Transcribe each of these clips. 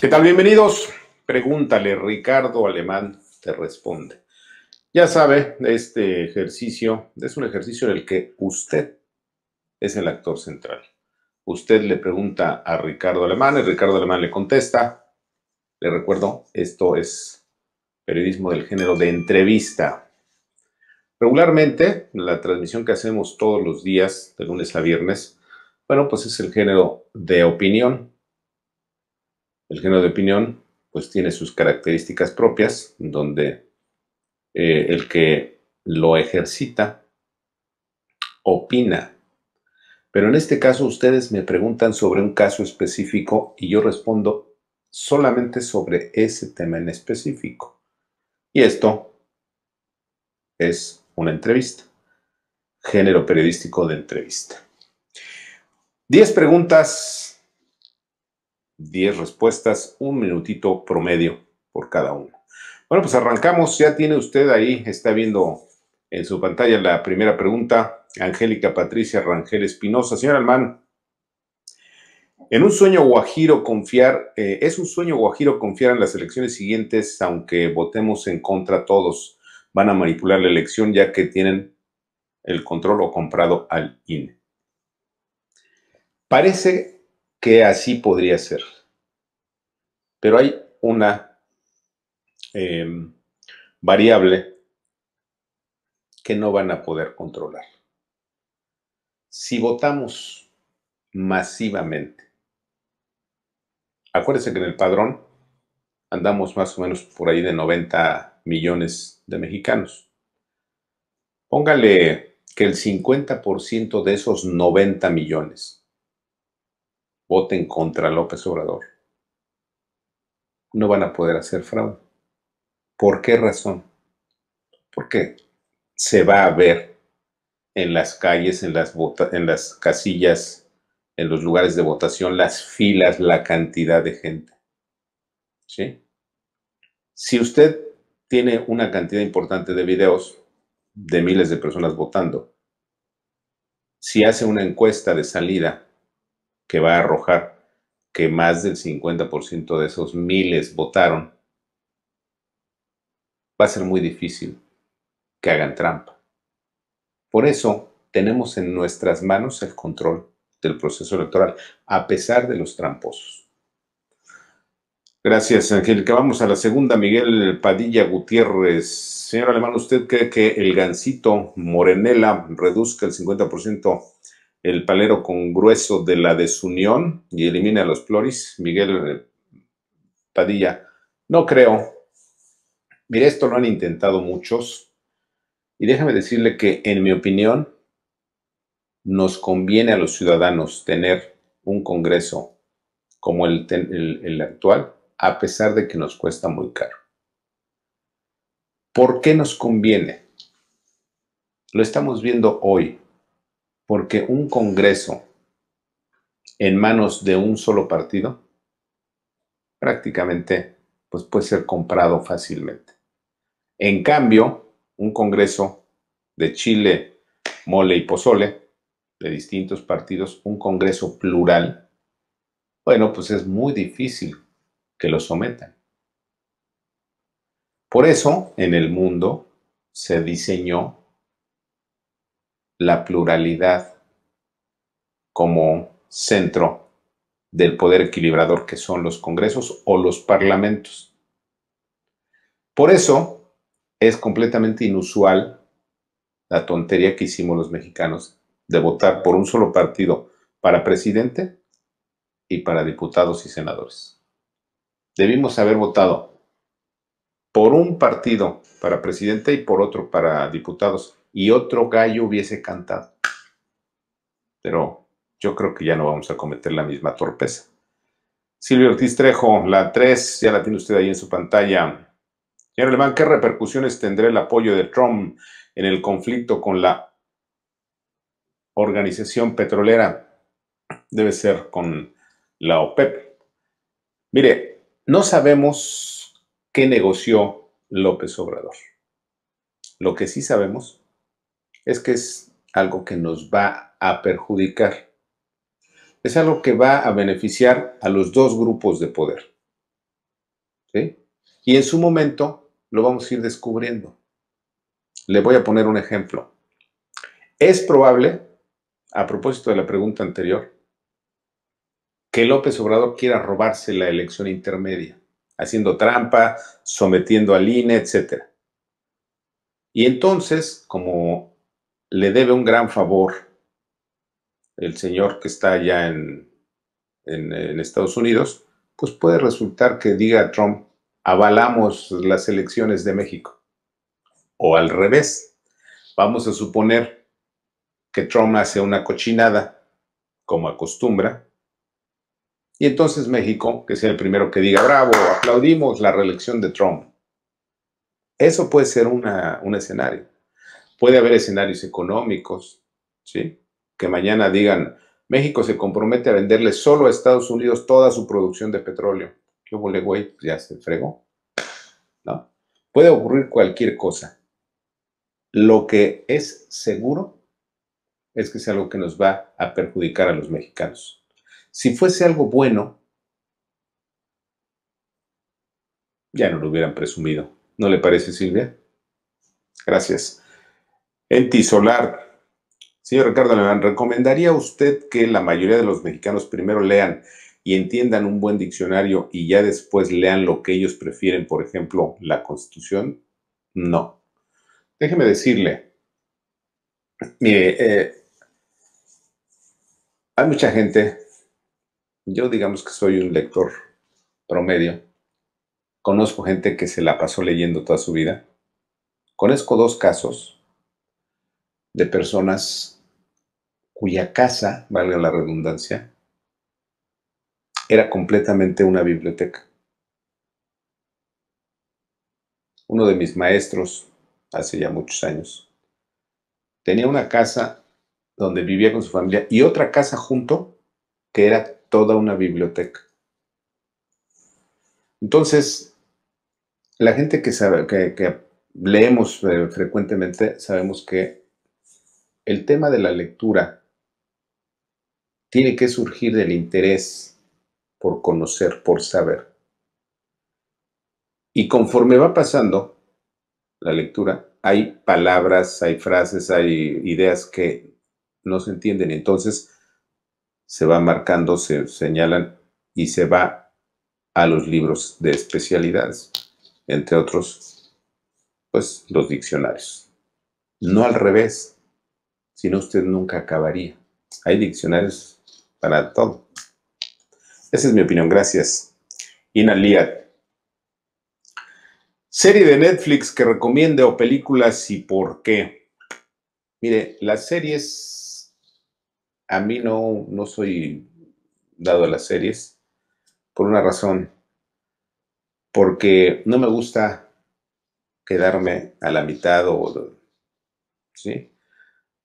¿Qué tal? Bienvenidos. Pregúntale, Ricardo Alemán te responde. Ya sabe, este ejercicio es un ejercicio en el que usted es el actor central. Usted le pregunta a Ricardo Alemán, y Ricardo Alemán le contesta. Le recuerdo, esto es periodismo del género de entrevista. Regularmente, la transmisión que hacemos todos los días, de lunes a viernes, bueno, pues es el género de opinión. El género de opinión, pues tiene sus características propias, donde eh, el que lo ejercita opina. Pero en este caso ustedes me preguntan sobre un caso específico y yo respondo solamente sobre ese tema en específico. Y esto es una entrevista. Género periodístico de entrevista. Diez preguntas, diez respuestas, un minutito promedio por cada uno. Bueno, pues arrancamos. Ya tiene usted ahí, está viendo en su pantalla la primera pregunta. Angélica Patricia Rangel Espinosa. Señor Alman, en un sueño guajiro confiar, eh, es un sueño guajiro confiar en las elecciones siguientes, aunque votemos en contra todos van a manipular la elección ya que tienen el control o comprado al INE. Parece que así podría ser, pero hay una em, variable que no van a poder controlar. Si votamos masivamente, acuérdense que en el padrón andamos más o menos por ahí de 90 millones de mexicanos. Póngale que el 50% de esos 90 millones voten contra López Obrador. No van a poder hacer fraude. ¿Por qué razón? Porque se va a ver en las calles, en las, en las casillas, en los lugares de votación, las filas, la cantidad de gente. ¿Sí? Si usted tiene una cantidad importante de videos de miles de personas votando. Si hace una encuesta de salida que va a arrojar que más del 50% de esos miles votaron, va a ser muy difícil que hagan trampa. Por eso tenemos en nuestras manos el control del proceso electoral, a pesar de los tramposos. Gracias, Angélica. Vamos a la segunda, Miguel Padilla Gutiérrez. Señor Alemán, ¿usted cree que el gancito Morenela reduzca el 50% el palero con grueso de la desunión y elimina a los floris? Miguel Padilla, no creo. Mire, esto lo han intentado muchos. Y déjame decirle que, en mi opinión, nos conviene a los ciudadanos tener un Congreso como el, el actual, a pesar de que nos cuesta muy caro. ¿Por qué nos conviene? Lo estamos viendo hoy, porque un Congreso en manos de un solo partido prácticamente pues, puede ser comprado fácilmente. En cambio, un Congreso de Chile, mole y pozole, de distintos partidos, un Congreso plural, bueno, pues es muy difícil que los sometan. Por eso, en el mundo se diseñó la pluralidad como centro del poder equilibrador que son los congresos o los parlamentos. Por eso es completamente inusual la tontería que hicimos los mexicanos de votar por un solo partido para presidente y para diputados y senadores. Debimos haber votado por un partido para presidente y por otro para diputados y otro gallo hubiese cantado. Pero yo creo que ya no vamos a cometer la misma torpeza. Silvio Ortiz Trejo, la 3, ya la tiene usted ahí en su pantalla. Señor ¿qué repercusiones tendrá el apoyo de Trump en el conflicto con la organización petrolera? Debe ser con la OPEP. E Mire, no sabemos qué negoció López Obrador. Lo que sí sabemos es que es algo que nos va a perjudicar. Es algo que va a beneficiar a los dos grupos de poder. Y en su momento lo vamos a ir descubriendo. Le voy a poner un ejemplo. Es probable, a propósito de la pregunta anterior, que López Obrador quiera robarse la elección intermedia, haciendo trampa, sometiendo al INE, etc. Y entonces, como le debe un gran favor el señor que está allá en, Estados Unidos, pues puede resultar que diga a Trump, avalamos las elecciones de México. O al revés, vamos a suponer que Trump hace una cochinada, como acostumbra, y entonces México, que sea el primero que diga, bravo, aplaudimos la reelección de Trump. Eso puede ser un escenario. Puede haber escenarios económicos, ¿sí? Que mañana digan, México se compromete a venderle solo a Estados Unidos toda su producción de petróleo. Yo volé, güey? Ya se fregó. ¿No? Puede ocurrir cualquier cosa. Lo que es seguro es que es algo que nos va a perjudicar a los mexicanos. Si fuese algo bueno, ya no lo hubieran presumido. ¿No le parece, Silvia? Gracias. Enti Solar. Señor Ricardo, ¿le recomendaría usted que la mayoría de los mexicanos primero lean y entiendan un buen diccionario y ya después lean lo que ellos prefieren, por ejemplo, la Constitución? No. Déjeme decirle, mire, eh, hay mucha gente yo digamos que soy un lector promedio. Conozco gente que se la pasó leyendo toda su vida. Conozco dos casos de personas cuya casa, valga la redundancia, era completamente una biblioteca. Uno de mis maestros, hace ya muchos años, tenía una casa donde vivía con su familia y otra casa junto que era toda una biblioteca. Entonces, la gente que, sabe, que, leemos eh, frecuentemente sabemos que el tema de la lectura tiene que surgir del interés por conocer, por saber. Y conforme va pasando la lectura, hay palabras, hay frases, hay ideas que no se entienden. Entonces, se va marcando, se señalan y se va a los libros de especialidades, entre otros, pues los diccionarios. No al revés, sino usted nunca acabaría. Hay diccionarios para todo. Esa es mi opinión, gracias. Inalía. Serie de Netflix que recomiende o películas y por qué. Mire, las series a mí no, no soy dado a las series por una razón, porque no me gusta quedarme a la mitad o... ¿Sí?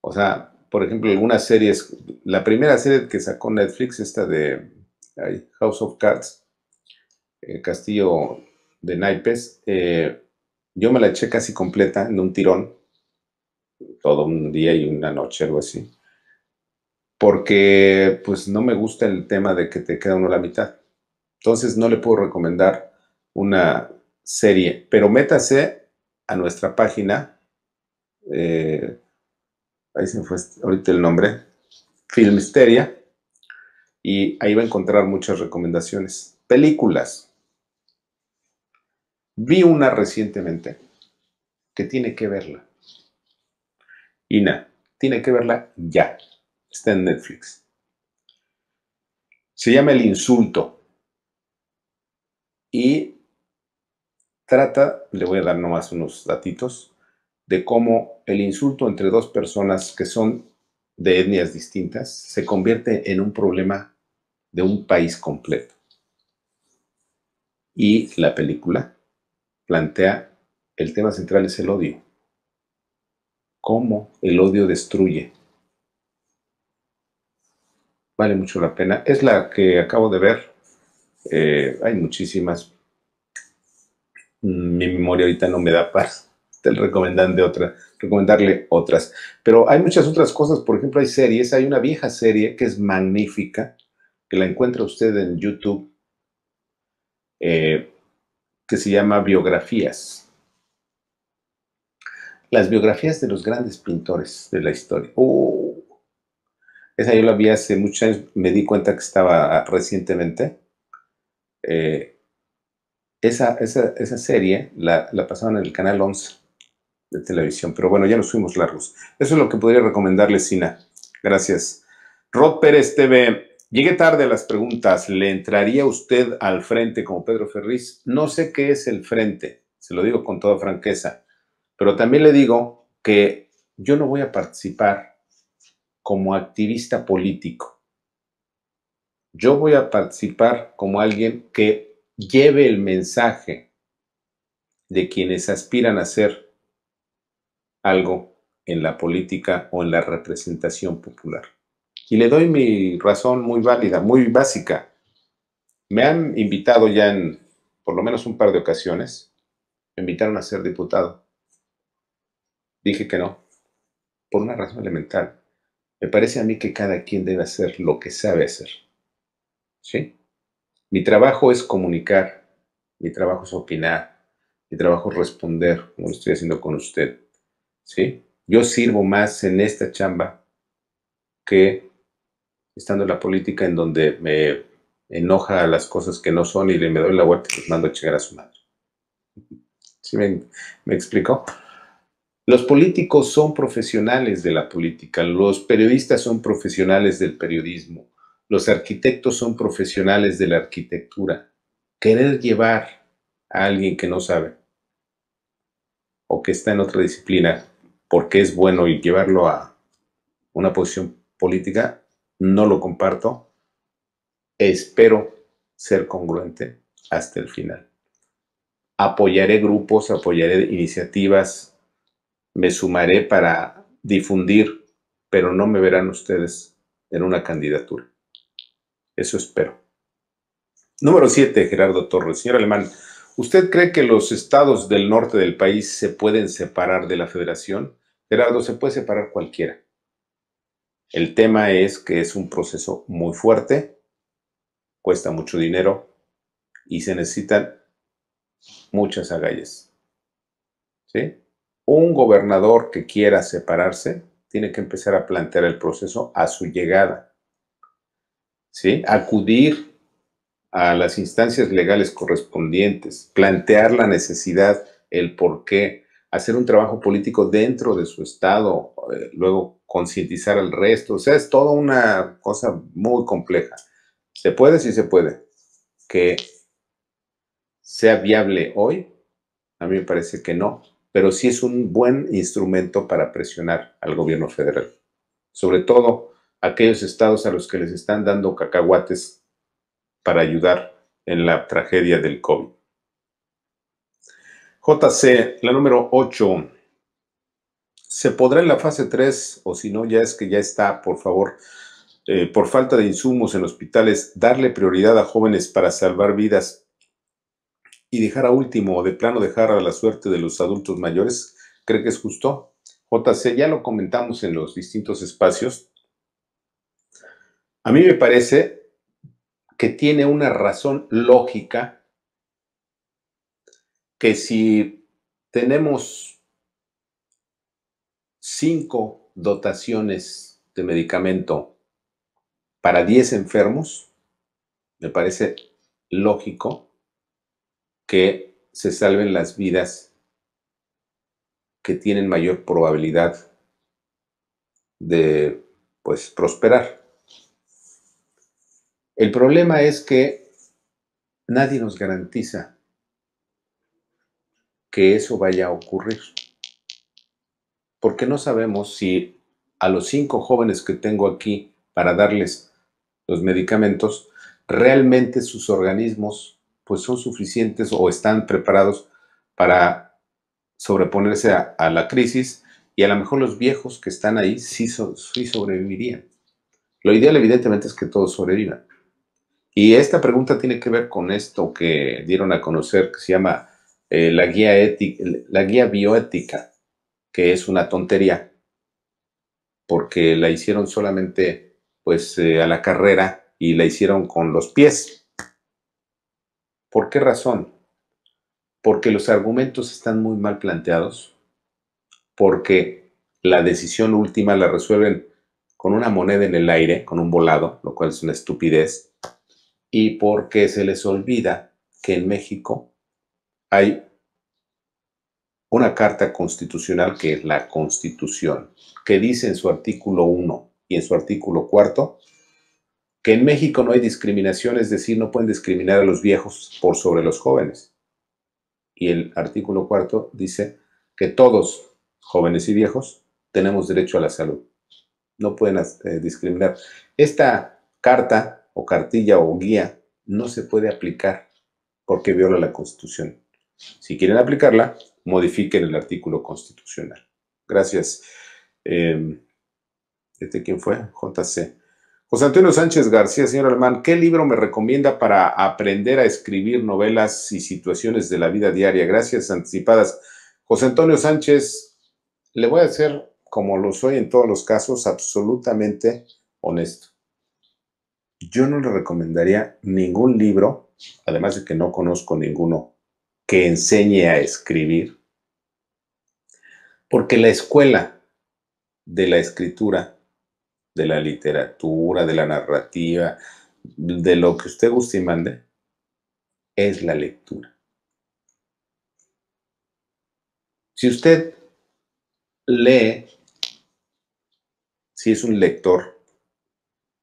O sea, por ejemplo, algunas series, la primera serie que sacó Netflix, esta de House of Cards, el eh, Castillo de Naipes, eh, yo me la eché casi completa en un tirón, todo un día y una noche, algo así porque pues no me gusta el tema de que te queda uno la mitad. Entonces no le puedo recomendar una serie, pero métase a nuestra página, eh, ahí se me fue ahorita el nombre, Filmisteria. y ahí va a encontrar muchas recomendaciones. Películas. Vi una recientemente que tiene que verla. Ina, tiene que verla ya. Está en Netflix. Se llama El Insulto. Y trata, le voy a dar nomás unos datitos, de cómo el insulto entre dos personas que son de etnias distintas se convierte en un problema de un país completo. Y la película plantea el tema central es el odio. Cómo el odio destruye vale mucho la pena. Es la que acabo de ver. Eh, hay muchísimas. Mm, mi memoria ahorita no me da para de otra, recomendarle otras. Pero hay muchas otras cosas. Por ejemplo, hay series. Hay una vieja serie que es magnífica, que la encuentra usted en YouTube, eh, que se llama Biografías. Las biografías de los grandes pintores de la historia. ¡Uh! Esa yo la vi hace muchos años, me di cuenta que estaba ah, recientemente. Eh, esa, esa, serie la, la, pasaban en el canal 11 de televisión, pero bueno, ya nos fuimos largos. Eso es lo que podría recomendarle, Sina. Gracias. Rod Pérez TV, llegué tarde a las preguntas. ¿Le entraría usted al frente como Pedro Ferriz? No sé qué es el frente, se lo digo con toda franqueza, pero también le digo que yo no voy a participar como activista político. Yo voy a participar como alguien que lleve el mensaje de quienes aspiran a hacer algo en la política o en la representación popular. Y le doy mi razón muy válida, muy básica. Me han invitado ya en por lo menos un par de ocasiones, me invitaron a ser diputado. Dije que no, por una razón elemental. Me parece a mí que cada quien debe hacer lo que sabe hacer. ¿Sí? Mi trabajo es comunicar, mi trabajo es opinar, mi trabajo es responder, como lo estoy haciendo con usted. ¿Sí? Yo sirvo más en esta chamba que estando en la política en donde me enoja las cosas que no son y le me doy la vuelta y les mando a llegar a su madre. ¿Sí me, me explico? Los políticos son profesionales de la política, los periodistas son profesionales del periodismo, los arquitectos son profesionales de la arquitectura. Querer llevar a alguien que no sabe o que está en otra disciplina porque es bueno y llevarlo a una posición política, no lo comparto. Espero ser congruente hasta el final. Apoyaré grupos, apoyaré iniciativas, me sumaré para difundir, pero no me verán ustedes en una candidatura. Eso espero. Número 7, Gerardo Torres. Señor Alemán, ¿usted cree que los estados del norte del país se pueden separar de la federación? Gerardo, se puede separar cualquiera. El tema es que es un proceso muy fuerte, cuesta mucho dinero y se necesitan muchas agallas. ¿Sí? un gobernador que quiera separarse tiene que empezar a plantear el proceso a su llegada. ¿Sí? Acudir a las instancias legales correspondientes, plantear la necesidad, el por qué, hacer un trabajo político dentro de su estado, eh, luego concientizar al resto. O sea, es toda una cosa muy compleja. Se puede, sí se puede. Que sea viable hoy, a mí me parece que no, pero sí es un buen instrumento para presionar al gobierno federal, sobre todo aquellos estados a los que les están dando cacahuates para ayudar en la tragedia del COVID. JC, la número 8. ¿Se podrá en la fase 3, o si no, ya es que ya está, por favor, eh, por falta de insumos en hospitales, darle prioridad a jóvenes para salvar vidas y dejar a último o de plano dejar a la suerte de los adultos mayores, ¿cree que es justo? JC, ya lo comentamos en los distintos espacios. A mí me parece que tiene una razón lógica que si tenemos cinco dotaciones de medicamento para 10 enfermos, me parece lógico que se salven las vidas que tienen mayor probabilidad de pues prosperar. El problema es que nadie nos garantiza que eso vaya a ocurrir. Porque no sabemos si a los cinco jóvenes que tengo aquí para darles los medicamentos, realmente sus organismos pues son suficientes o están preparados para sobreponerse a, la crisis y a lo mejor los viejos que están ahí sí, sobrevivirían. Lo ideal evidentemente es que todos sobrevivan. Y esta pregunta tiene que ver con esto que dieron a conocer, que se llama eh, la, guía ética, la guía bioética, que es una tontería, porque la hicieron solamente pues eh, a la carrera y la hicieron con los pies. ¿Por qué razón? Porque los argumentos están muy mal planteados, porque la decisión última la resuelven con una moneda en el aire, con un volado, lo cual es una estupidez, y porque se les olvida que en México hay una carta constitucional que es la Constitución, que dice en su artículo 1 y en su artículo 4 que en México no hay discriminación, es decir, no pueden discriminar a los viejos por sobre los jóvenes. Y el artículo cuarto dice que todos, jóvenes y viejos, tenemos derecho a la salud. No pueden eh, discriminar. Esta carta o cartilla o guía no se puede aplicar porque viola la Constitución. Si quieren aplicarla, modifiquen el artículo constitucional. Gracias. Em, ¿Este quién fue? JC. José Antonio Sánchez García, señor Alemán, ¿qué libro me recomienda para aprender a escribir novelas y situaciones de la vida diaria? Gracias anticipadas. José Antonio Sánchez, le voy a ser, como lo soy en todos los casos, absolutamente honesto. Yo no le recomendaría ningún libro, además de que no conozco ninguno, que enseñe a escribir, porque la escuela de la escritura de la literatura, de la narrativa, de lo que usted guste y mande, es la lectura. Si usted lee, si es un lector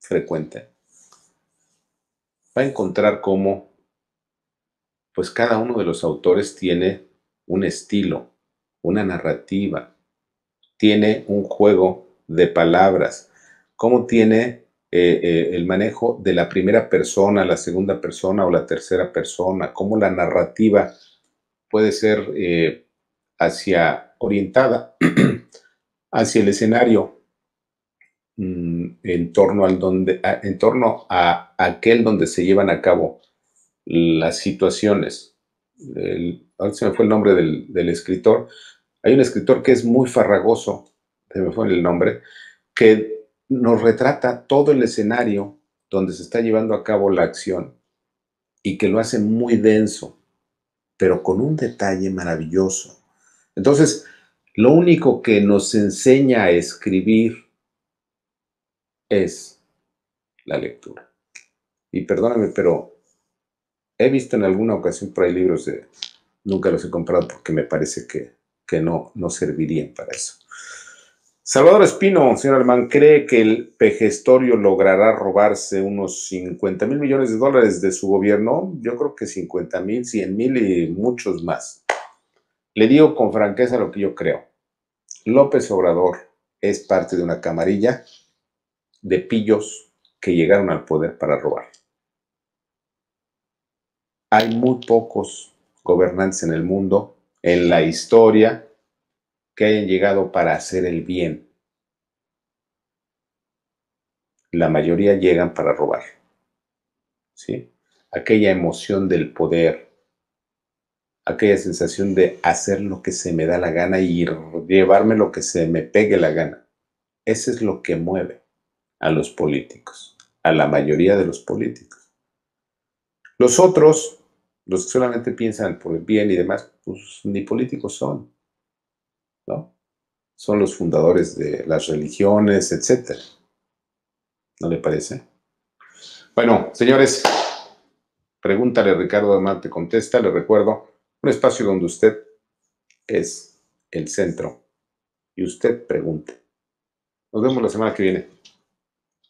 frecuente, va a encontrar cómo, pues cada uno de los autores tiene un estilo, una narrativa, tiene un juego de palabras, cómo tiene eh, eh, el manejo de la primera persona, la segunda persona o la tercera persona, cómo la narrativa puede ser eh, hacia orientada hacia el escenario mm, en torno al donde a, en torno a aquel donde se llevan a cabo las situaciones. ahora se me fue el nombre del, escritor. Hay un escritor que es muy farragoso, se me fue el nombre, que nos retrata todo el escenario donde se está llevando a cabo la acción y que lo hace muy denso, pero con un detalle maravilloso. Entonces, lo único que nos enseña a escribir es la lectura. Y perdóname, pero he visto en alguna ocasión por ahí libros de... Nunca los he comprado porque me parece que, que no, no servirían para eso. Salvador Espino, señor Alemán, cree que el pejestorio logrará robarse unos 50 mil millones de dólares de su gobierno. Yo creo que 50 mil, 100 mil y muchos más. Le digo con franqueza lo que yo creo. López Obrador es parte de una camarilla de pillos que llegaron al poder para robar. Hay muy pocos gobernantes en el mundo, en la historia, que hayan llegado para hacer el bien. La mayoría llegan para robar. ¿Sí? Aquella emoción del poder, aquella sensación de hacer lo que se me da la gana y llevarme lo que se me pegue la gana. Eso es lo que mueve a los políticos, a la mayoría de los políticos. Los otros, los que solamente piensan por el bien y demás, pues ni políticos son. ¿no? Son los fundadores de las religiones, etc. ¿No le parece? Bueno, señores, pregúntale Ricardo Además te contesta, le recuerdo, un espacio donde usted es el centro y usted pregunte. Nos vemos la semana que viene.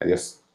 Adiós.